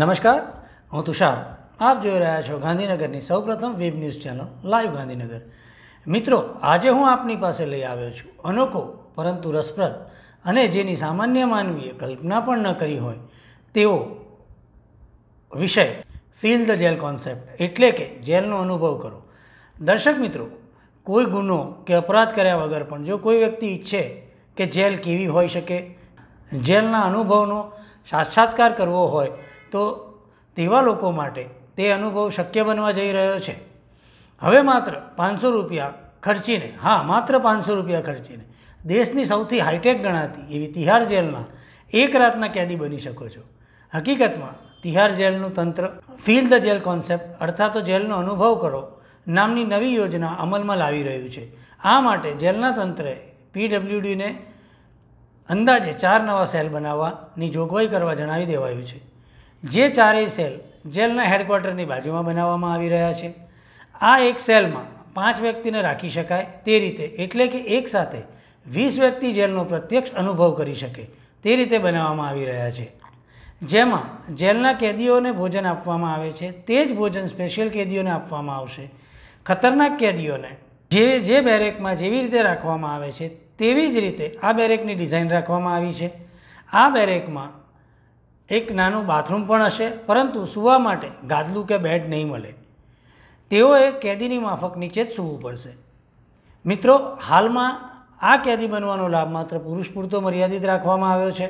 નમસ્કાર હું તુષાર આપ જોઈ રહ્યા છો ગાંધીનગરની સૌપ્રથમ web news channel live Gandhinagar મિત્રો આજે હું આપની પાસે લઈ આવ્યો છું અનોખો પરંતુ રસપ્રદ અને જેની સામાન્ય માનવીએ કલ્પના પણ ન કરી હોય તેવો વિષય ફીલ ધ જેલ કોન્સેપ્ટ એટલે કે જેલનો અનુભવ કરો દર્શક મિત્રો કોઈ ગુનો કે અપરાધ કર્યા વગર પણ જો કોઈ વ્યક્તિ ઈચ્છે કે જેલ કેવી હોઈ શકે જેલના અનુભવનો સાક્ષાત્કાર કરવો હોય તો તેવા લોકો માટે તે અનુભવ શક્ય બનવા જઈ રહ્યો છે હવે માત્ર પાંચસો રૂપિયા ખર્ચીને હા માત્ર પાંચસો રૂપિયા ખર્ચીને દેશની સૌથી હાઈટેક ગણાતી એવી તિહાર જેલના એક રાતના કેદી બની શકો છો હકીકતમાં તિહાર જેલનું તંત્ર ફીલ ધ જેલ કોન્સેપ્ટ અર્થાત જેલનો અનુભવ કરો નામની નવી યોજના અમલમાં લાવી રહ્યું છે આ માટે જેલના તંત્રે પીડબ્લ્યુડીને અંદાજે ચાર નવા સેલ બનાવવાની જોગવાઈ કરવા જણાવી દેવાયું છે જે ચારેય સેલ જેલના હેડક્વાર્ટરની બાજુમાં બનાવવામાં આવી રહ્યા છે આ એક સેલમાં પાંચ વ્યક્તિને રાખી શકાય તે રીતે એટલે કે એકસાથે વીસ વ્યક્તિ જેલનો પ્રત્યક્ષ અનુભવ કરી શકે તે રીતે બનાવવામાં આવી રહ્યા છે જેમાં જેલના કેદીઓને ભોજન આપવામાં આવે છે તે જ ભોજન સ્પેશિયલ કેદીઓને આપવામાં આવશે ખતરનાક કેદીઓને જે જે બેરેકમાં જેવી રીતે રાખવામાં આવે છે તેવી જ રીતે આ બેરેકની ડિઝાઇન રાખવામાં આવી છે આ બેરેકમાં એક નાનું બાથરૂમ પણ હશે પરંતુ સૂવા માટે ગાદલું કે બેડ નહીં મળે તેઓએ કેદીની માફક નીચે જ સૂવું પડશે મિત્રો હાલમાં આ કેદી બનવાનો લાભ માત્ર પુરુષ પૂરતો મર્યાદિત રાખવામાં આવ્યો છે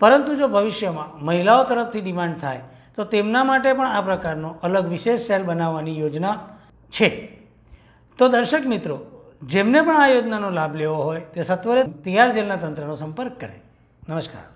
પરંતુ જો ભવિષ્યમાં મહિલાઓ તરફથી ડિમાન્ડ થાય તો તેમના માટે પણ આ પ્રકારનો અલગ વિશેષ સેલ બનાવવાની યોજના છે તો દર્શક મિત્રો જેમને પણ આ યોજનાનો લાભ લેવો હોય તે સત્વરે તિયાર જેલના તંત્રનો સંપર્ક કરે નમસ્કાર